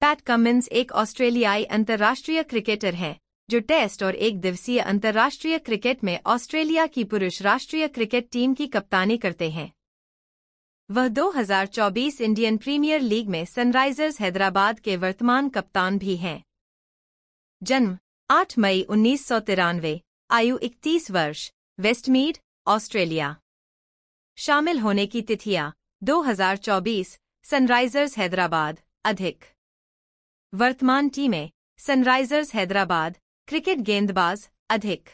PAT Cummins एक ऑस्ट्रेलियाई अंतर्राष्ट्रीय क्रिकेटर हैं जो टेस्ट और एक दिवसीय अंतर्राष्ट्रीय क्रिकेट में ऑस्ट्रेलिया की पुरुष राष्ट्रीय क्रिकेट टीम की कप्तानी करते हैं वह 2024 इंडियन प्रीमियर लीग में सनराइजर्स हैदराबाद के वर्तमान कप्तान भी हैं जन्म 8 मई उन्नीस आयु 31 वर्ष वेस्टमीड ऑस्ट्रेलिया शामिल होने की तिथियां 2024 सनराइजर्स हैदराबाद अधिक वर्तमान टीमें सनराइजर्स हैदराबाद क्रिकेट गेंदबाज अधिक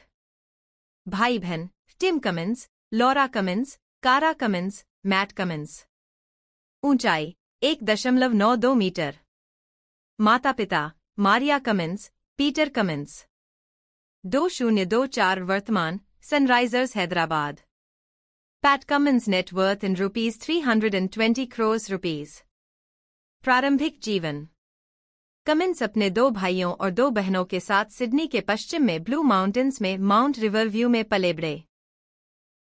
भाई बहन Tim Cummins Laura Cummins Kara Cummins Matt Cummins ऊंचाई एक दशमलव नौ दो मीटर माता पिता मारिया कमिंस पीटर कमिंस दो शून्य दो चार वर्तमान Sunrisers Hyderabad net worth in rupees three hundred and twenty crores rupees प्रारंभिक जीवन कमिंस अपने दो भाइयों और दो बहनों के साथ सिडनी के पश्चिम में ब्लू माउंटेन्स में माउंट रिवर व्यू में पले बड़े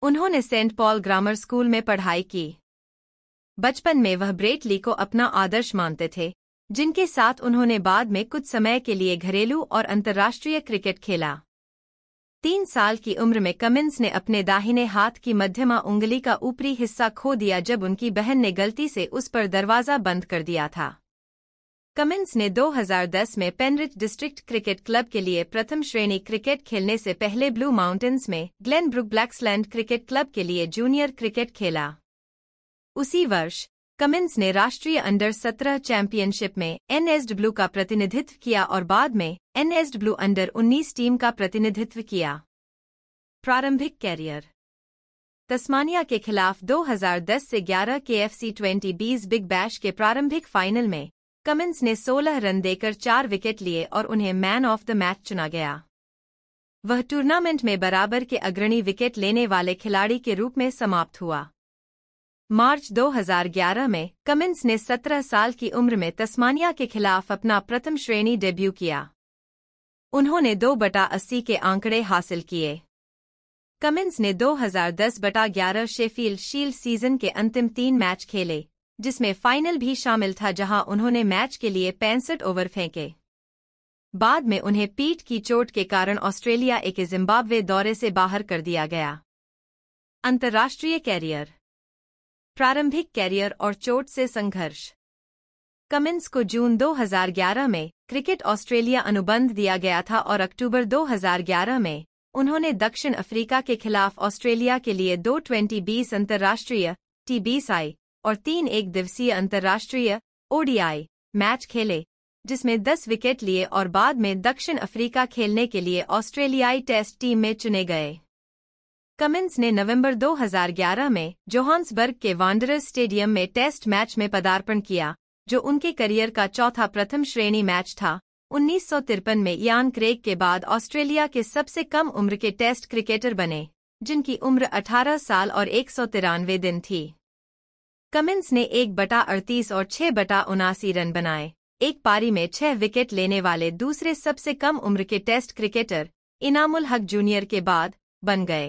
उन्होंने सेंट पॉल ग्रामर स्कूल में पढ़ाई की बचपन में वह ब्रेटली को अपना आदर्श मानते थे जिनके साथ उन्होंने बाद में कुछ समय के लिए घरेलू और अंतर्राष्ट्रीय क्रिकेट खेला तीन साल की उम्र में कमिंस ने अपने दाहिने हाथ की मध्यमा उंगली का ऊपरी हिस्सा खो दिया जब उनकी बहन ने गलती से उस पर दरवाज़ा बंद कर दिया था कमिंस ने 2010 में पेनरिच डिस्ट्रिक्ट क्रिकेट क्लब के लिए प्रथम श्रेणी क्रिकेट खेलने से पहले ब्लू माउंटेन्स में Glenbrook Blaxland cricket club के लिए जूनियर क्रिकेट खेला उसी वर्ष कमिंस ने राष्ट्रीय अंडर 17 चैंपियनशिप में एनएसडब्ल्यू का प्रतिनिधित्व किया और बाद में एनएसडब्ल्यू अंडर 19 टीम का प्रतिनिधित्व किया प्रारंभिक कैरियर तस्मानिया के खिलाफ 2010 से 11 के एफ सी ट्वेंटी बीस बिग बैश के प्रारंभिक फाइनल में कमिंस ने 16 रन देकर चार विकेट लिए और उन्हें मैन ऑफ द मैच चुना गया वह टूर्नामेंट में बराबर के अग्रणी विकेट लेने वाले खिलाड़ी के रूप में समाप्त हुआ मार्च 2011 में कमिंस ने 17 साल की उम्र में तस्मानिया के खिलाफ अपना प्रथम श्रेणी डेब्यू किया उन्होंने दो बटा अस्सी के आंकड़े हासिल किए कमिंस ने 2010 बटा ग्यारह शेफील्ड शील्ड सीजन के अंतिम तीन मैच खेले जिसमें फाइनल भी शामिल था जहां उन्होंने मैच के लिए पैंसठ ओवर फेंके बाद में उन्हें पीठ की चोट के कारण ऑस्ट्रेलिया एक जिम्बाब्वे दौरे से बाहर कर दिया गया अंतर्राष्ट्रीय कैरियर प्रारंभिक कैरियर और चोट से संघर्ष कमिंस को जून 2011 में क्रिकेट ऑस्ट्रेलिया अनुबंध दिया गया था और अक्टूबर 2011 में उन्होंने दक्षिण अफ्रीका के खिलाफ ऑस्ट्रेलिया के लिए दो ट्वेंटी बीस अंतर्राष्ट्रीय टी बीस आई और तीन एक दिवसीय अंतर्राष्ट्रीय ओडीआई मैच खेले जिसमें 10 विकेट लिए और बाद में दक्षिण अफ्रीका खेलने के लिए ऑस्ट्रेलियाई टेस्ट टीम में चुने गए कमिंस ने नवंबर 2011 में जोहान्सबर्ग के वांडर स्टेडियम में टेस्ट मैच में पदार्पण किया जो उनके करियर का चौथा प्रथम श्रेणी मैच था उन्नीस में यान क्रेग के बाद ऑस्ट्रेलिया के सबसे कम उम्र के टेस्ट क्रिकेटर बने जिनकी उम्र 18 साल और एक दिन थी कमिंस ने एक बटा अड़तीस और छह बटा उनासी रन बनाए एक पारी में छह विकेट लेने वाले दूसरे सबसे कम उम्र के टेस्ट क्रिकेटर इनामुल हक जूनियर के बाद बन गए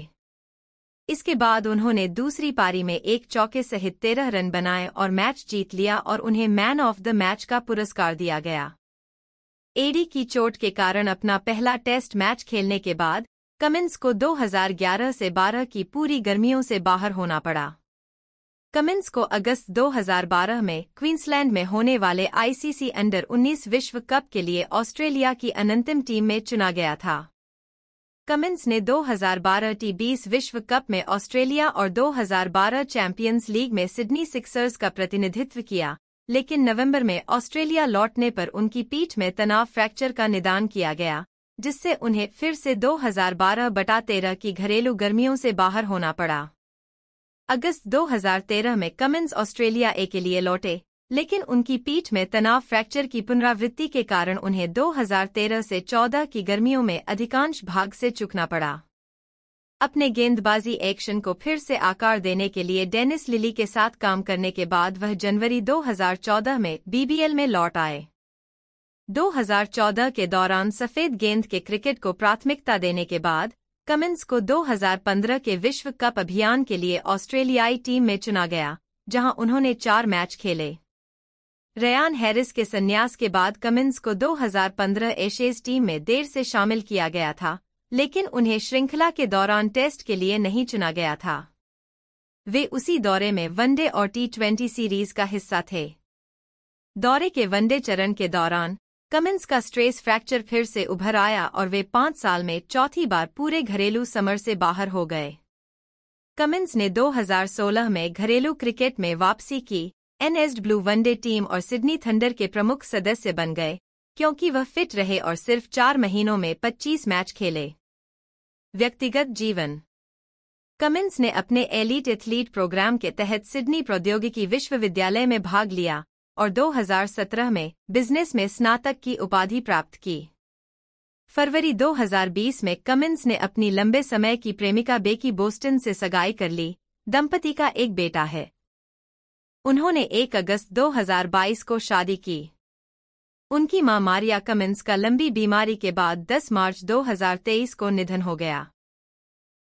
इसके बाद उन्होंने दूसरी पारी में एक चौके सहित तेरह रन बनाए और मैच जीत लिया और उन्हें मैन ऑफ द मैच का पुरस्कार दिया गया एडी की चोट के कारण अपना पहला टेस्ट मैच खेलने के बाद कमिंस को 2011 से 12 की पूरी गर्मियों से बाहर होना पड़ा कमिंस को अगस्त 2012 में क्वींसलैंड में होने वाले आईसीसी अंडर 19 विश्व कप के लिए ऑस्ट्रेलिया की अनंतिम टीम में चुना गया था कमिंस ने 2012 टी बीस विश्व कप में ऑस्ट्रेलिया और 2012 चैंपियंस लीग में सिडनी सिक्सर्स का प्रतिनिधित्व किया लेकिन नवंबर में ऑस्ट्रेलिया लौटने पर उनकी पीठ में तनाव फ्रैक्चर का निदान किया गया जिससे उन्हें फिर से 2012 बटा तेरह की घरेलू गर्मियों से बाहर होना पड़ा अगस्त 2013 में कमिंस ऑस्ट्रेलिया ए के लिए लौटे लेकिन उनकी पीठ में तनाव फ्रैक्चर की पुनरावृत्ति के कारण उन्हें 2013 से 14 की गर्मियों में अधिकांश भाग से चुकना पड़ा अपने गेंदबाजी एक्शन को फिर से आकार देने के लिए डेनिस लिली के साथ काम करने के बाद वह जनवरी 2014 में बीबीएल में लौट आए 2014 के दौरान सफेद गेंद के क्रिकेट को प्राथमिकता देने के बाद कमिंस को 2015 के विश्व कप अभियान के लिए ऑस्ट्रेलियाई टीम में चुना गया जहां उन्होंने चार मैच खेले रयान हैरिस के संन्यास के बाद कमिंस को 2015 एशेज टीम में देर से शामिल किया गया था लेकिन उन्हें श्रृंखला के दौरान टेस्ट के लिए नहीं चुना गया था वे उसी दौरे में वनडे और टी ट्वेंटी सीरीज का हिस्सा थे दौरे के वनडे चरण के दौरान कमिंस का स्ट्रेस फ्रैक्चर फिर से उभर आया और वे पाँच साल में चौथी बार पूरे घरेलू समर से बाहर हो गए कमिंस ने 2016 में घरेलू क्रिकेट में वापसी की एनएस्ड ब्लू वनडे टीम और सिडनी थंडर के प्रमुख सदस्य बन गए क्योंकि वह फिट रहे और सिर्फ चार महीनों में 25 मैच खेले व्यक्तिगत जीवन कमिंस ने अपने एलीट एथलीट प्रोग्राम के तहत सिडनी प्रौद्योगिकी विश्वविद्यालय में भाग लिया और 2017 में बिजनेस में स्नातक की उपाधि प्राप्त की फरवरी 2020 में कमिंस ने अपनी लंबे समय की प्रेमिका बेकी बोस्टन से सगाई कर ली दंपति का एक बेटा है उन्होंने 1 अगस्त 2022 को शादी की उनकी मां मारिया कमिंस का लंबी बीमारी के बाद 10 मार्च 2023 को निधन हो गया